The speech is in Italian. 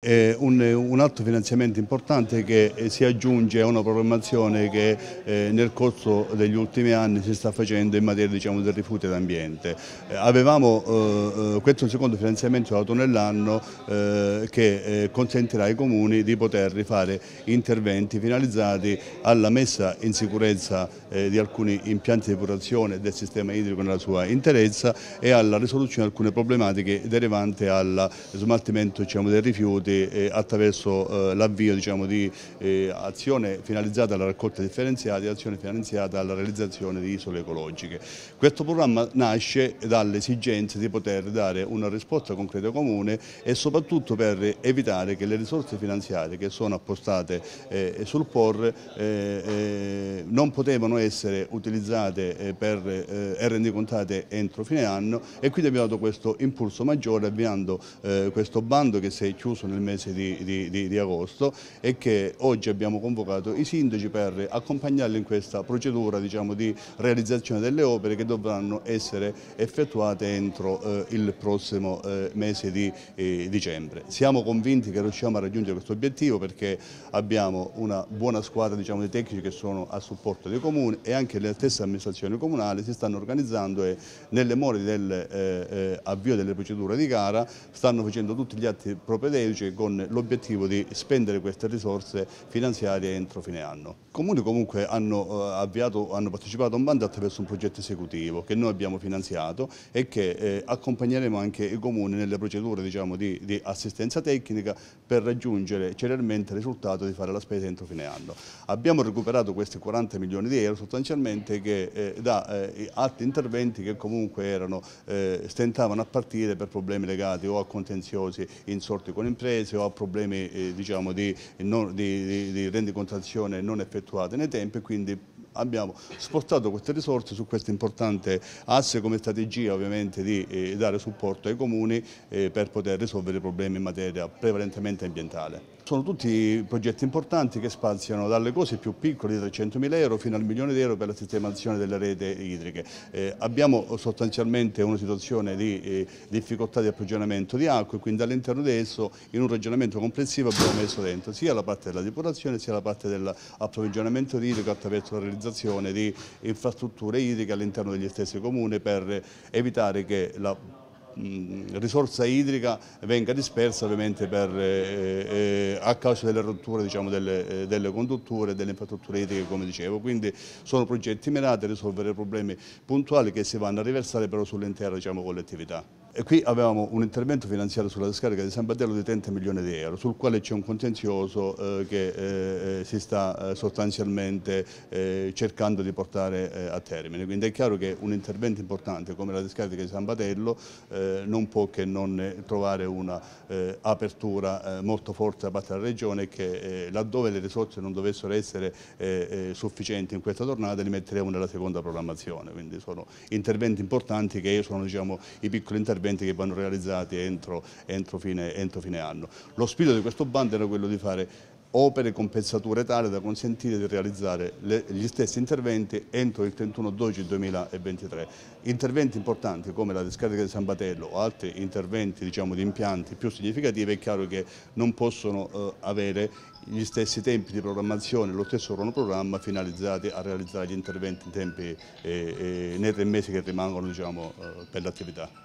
È un, un, altro finanziamento importante che eh, si aggiunge a una programmazione che eh, nel corso degli ultimi anni si sta facendo in materia diciamo, del rifiuto ed ambiente. Eh, avevamo, eh, eh questo secondo finanziamento dato nell'anno eh, che consentirà ai comuni di poter rifare interventi finalizzati alla messa in sicurezza di alcuni impianti di depurazione del sistema idrico nella sua interezza e alla risoluzione di alcune problematiche derivanti al smaltimento diciamo, dei rifiuti ottenuti eh, attraverso eh, l'avvio diciamo, di eh, azione finalizzata alla raccolta differenziata e azione finanziata alla realizzazione di isole ecologiche. Questo programma nasce dall'esigenza di poter dare una risposta concreta comune e soprattutto per evitare che le risorse finanziarie che sono appostate sul POR non potevano essere utilizzate per, e rendicontate entro fine anno e quindi abbiamo dato questo impulso maggiore avviando questo bando che si è chiuso nel nel mese di, di, di, di agosto e che oggi abbiamo convocato i sindaci per accompagnarli in questa procedura diciamo, di realizzazione delle opere che dovranno essere effettuate entro eh, il prossimo eh, mese di eh, dicembre. Siamo convinti che riusciamo a raggiungere questo obiettivo perché abbiamo una buona squadra diciamo, di tecnici che sono a supporto dei comuni e anche le stesse amministrazioni comunali si stanno organizzando e nelle more dell'avvio eh, eh, delle procedure di gara stanno facendo tutti gli atti propedeutici con l'obiettivo di spendere queste risorse finanziarie entro fine anno. I comuni comunque hanno, eh, avviato, hanno partecipato a un bando attraverso un progetto esecutivo che noi abbiamo finanziato e che eh, accompagneremo anche i comuni nelle procedure diciamo, di, di, assistenza tecnica per raggiungere celermente il risultato di fare la spesa entro fine anno. Abbiamo recuperato questi 40 milioni di euro sostanzialmente che, eh, da eh, altri interventi che comunque erano, eh, stentavano a partire per problemi legati o a contenziosi insorti con imprese se ho problemi eh, diciamo, di, non, di, di rendicontazione non effettuate nei tempi, quindi abbiamo spostato queste risorse su questo importante asse come strategia ovviamente di eh, dare supporto ai comuni eh, per poter risolvere i problemi in materia prevalentemente ambientale. Sono tutti progetti importanti che spaziano dalle cose più piccole di 300.000 euro fino al milione di euro per la sistemazione delle reti idriche. Eh, abbiamo sostanzialmente una situazione di eh, difficoltà di approvvigionamento di acqua e quindi all'interno di esso in un ragionamento complessivo abbiamo messo dentro sia la parte della depurazione sia la parte dell'approvvigionamento di idrico attraverso la realizzazione realizzazione di infrastrutture idriche all'interno degli stessi comuni per evitare che la risorsa idrica venga dispersa ovviamente per, eh, eh, a causa delle rotture diciamo, delle, eh, delle, condutture e delle infrastrutture idriche come dicevo. Quindi sono progetti mirati a risolvere problemi puntuali che si vanno a riversare però sull'intera diciamo, collettività qui avevamo un intervento finanziario sulla discarica di San Battello di 30 milioni di euro, sul quale c'è un contenzioso eh, che eh, eh si sta eh, sostanzialmente eh, cercando di portare eh, a termine. Quindi è chiaro che un intervento importante come la discarica di San Battello non può che non trovare un'apertura molto forte da parte della Regione che laddove le risorse non dovessero essere sufficienti in questa tornata li metteremo nella seconda programmazione. Quindi sono interventi importanti che sono diciamo, i piccoli interventi interventi che vanno realizzati entro, entro, fine, entro fine anno. Lo spirito di questo bando era quello di fare opere compensature tale da consentire di realizzare le, gli stessi interventi entro il 31-12-2023. Interventi importanti come la discarica di San Batello o altri interventi diciamo, di impianti più significativi è chiaro che non possono eh, avere gli stessi tempi di programmazione, lo stesso cronoprogramma finalizzati a realizzare gli interventi in tempi, eh, eh, nei tre mesi che rimangono diciamo, eh, per l'attività.